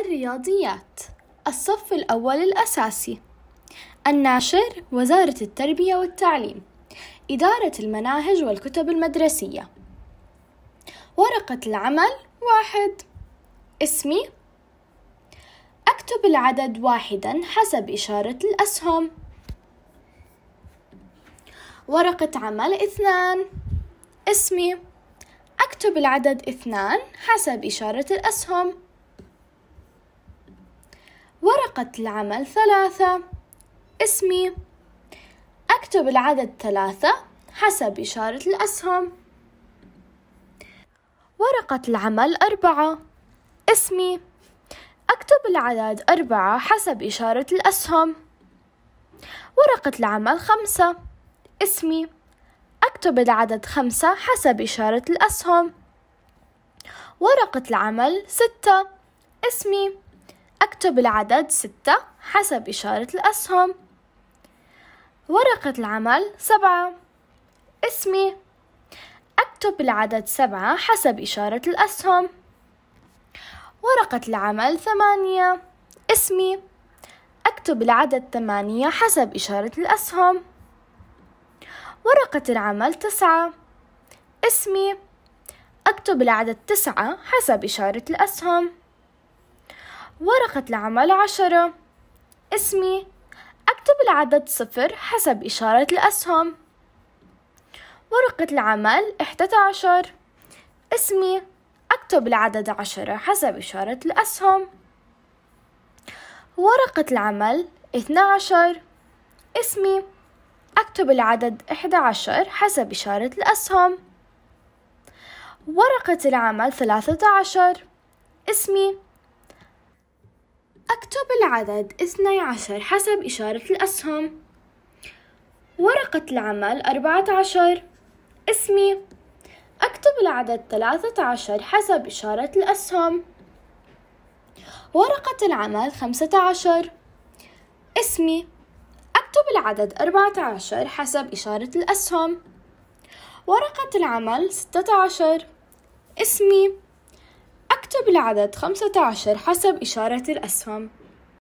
الرياضيات الصف الأول الأساسي الناشر وزارة التربية والتعليم إدارة المناهج والكتب المدرسية ورقة العمل واحد اسمي أكتب العدد واحدا حسب إشارة الأسهم ورقة عمل اثنان اسمي أكتب العدد اثنان حسب إشارة الأسهم ورقة العمل ثلاثة اسمي أكتب العدد ثلاثة حسب إشارة الأسهم ورقة العمل أربعة اسمي أكتب العدد أربعة حسب إشارة الأسهم ورقة العمل خمسة اسمي أكتب العدد خمسة حسب إشارة الأسهم ورقة العمل ستة اسمي اكتب العدد ستة حسب إشارة الأسهم ورقة العمل سبعة اسمي اكتب العدد سبعة حسب إشارة الأسهم ورقة العمل ثمانية اسمي اكتب العدد ثمانية حسب إشارة الأسهم ورقة العمل تسعة اسمي أكتب العدد تسعة حسب إشارة الأسهم ورقة العمل عشرة اسمي أكتب العدد صفر حسب إشارة الأسهم ورقة العمل إحدى عشر اسمي أكتب العدد عشرة حسب إشارة الأسهم ورقة العمل اثنى عشر اسمي أكتب العدد إحدى عشر حسب إشارة الأسهم ورقة العمل ثلاثة عشر اسمي أكتب العدد اثني عشر حسب إشارة الأسهم ورقة العمل أربعة عشر اسمي أكتب العدد ثلاثة عشر حسب إشارة الأسهم ورقة العمل خمسة عشر اسمي أكتب العدد أربعة عشر حسب إشارة الأسهم ورقة العمل ستة عشر اسمي أكتب العدد 15 حسب إشارة الأسهم